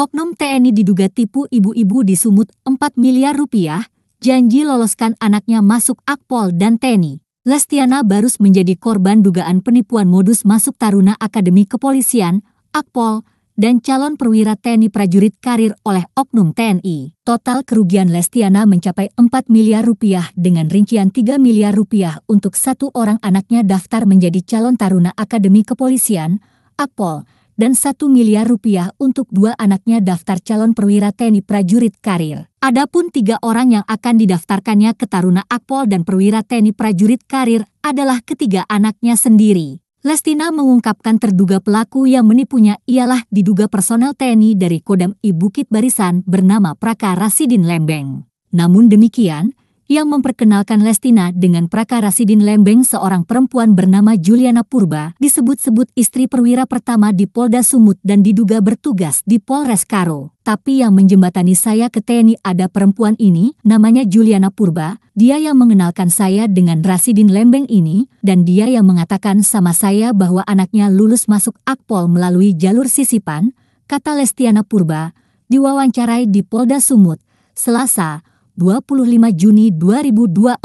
Oknum TNI diduga tipu ibu-ibu di Sumut 4 miliar rupiah, janji loloskan anaknya masuk Akpol dan TNI. Lestiana Barus menjadi korban dugaan penipuan modus masuk Taruna Akademi Kepolisian, Akpol, dan calon perwira TNI prajurit karir oleh Oknum TNI. Total kerugian Lestiana mencapai 4 miliar rupiah dengan rincian 3 miliar rupiah untuk satu orang anaknya daftar menjadi calon Taruna Akademi Kepolisian, Akpol, dan 1 miliar rupiah untuk dua anaknya daftar calon perwira TNI prajurit karir. Adapun tiga orang yang akan didaftarkannya ke Taruna Akpol dan perwira TNI prajurit karir adalah ketiga anaknya sendiri. Lestina mengungkapkan terduga pelaku yang menipunya ialah diduga personel TNI dari Kodam I Bukit Barisan bernama Praka Rasidin Lembeng. Namun demikian, yang memperkenalkan Lestina dengan Prakara Sidin Lembeng seorang perempuan bernama Juliana Purba, disebut-sebut istri perwira pertama di Polda Sumut dan diduga bertugas di Polres Karo. Tapi yang menjembatani saya ke TNI ada perempuan ini, namanya Juliana Purba, dia yang mengenalkan saya dengan Rasidin Lembeng ini, dan dia yang mengatakan sama saya bahwa anaknya lulus masuk Akpol melalui jalur sisipan, kata Lestiana Purba, diwawancarai di Polda Sumut, Selasa, 25 Juni 2024.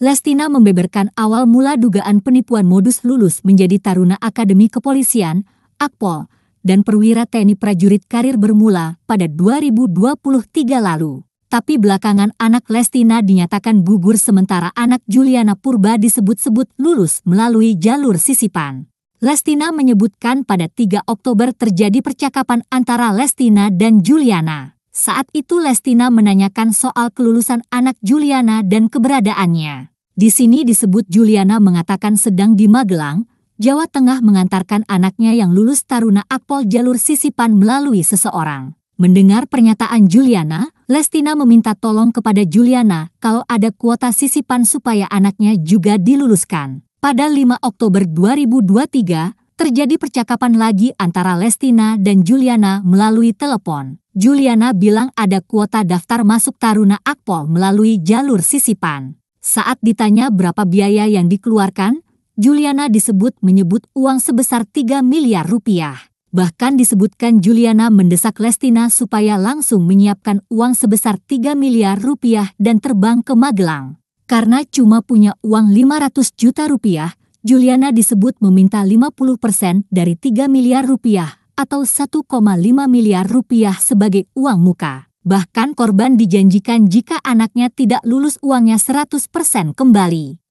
Lestina membeberkan awal mula dugaan penipuan modus lulus menjadi Taruna Akademi Kepolisian, Akpol, dan perwira TNI prajurit karir bermula pada 2023 lalu. Tapi belakangan anak Lestina dinyatakan gugur sementara anak Juliana Purba disebut-sebut lulus melalui jalur sisipan. Lestina menyebutkan pada 3 Oktober terjadi percakapan antara Lestina dan Juliana. Saat itu Lestina menanyakan soal kelulusan anak Juliana dan keberadaannya. Di sini disebut Juliana mengatakan sedang di Magelang, Jawa Tengah mengantarkan anaknya yang lulus Taruna Akpol jalur sisipan melalui seseorang. Mendengar pernyataan Juliana, Lestina meminta tolong kepada Juliana kalau ada kuota sisipan supaya anaknya juga diluluskan. Pada 5 Oktober 2023, terjadi percakapan lagi antara Lestina dan Juliana melalui telepon. Juliana bilang ada kuota daftar masuk Taruna Akpol melalui jalur sisipan. Saat ditanya berapa biaya yang dikeluarkan, Juliana disebut menyebut uang sebesar 3 miliar rupiah. Bahkan disebutkan Juliana mendesak Lestina supaya langsung menyiapkan uang sebesar 3 miliar rupiah dan terbang ke Magelang. Karena cuma punya uang 500 juta rupiah, Juliana disebut meminta 50% dari 3 miliar rupiah atau 1,5 miliar rupiah sebagai uang muka. Bahkan korban dijanjikan jika anaknya tidak lulus uangnya 100% kembali.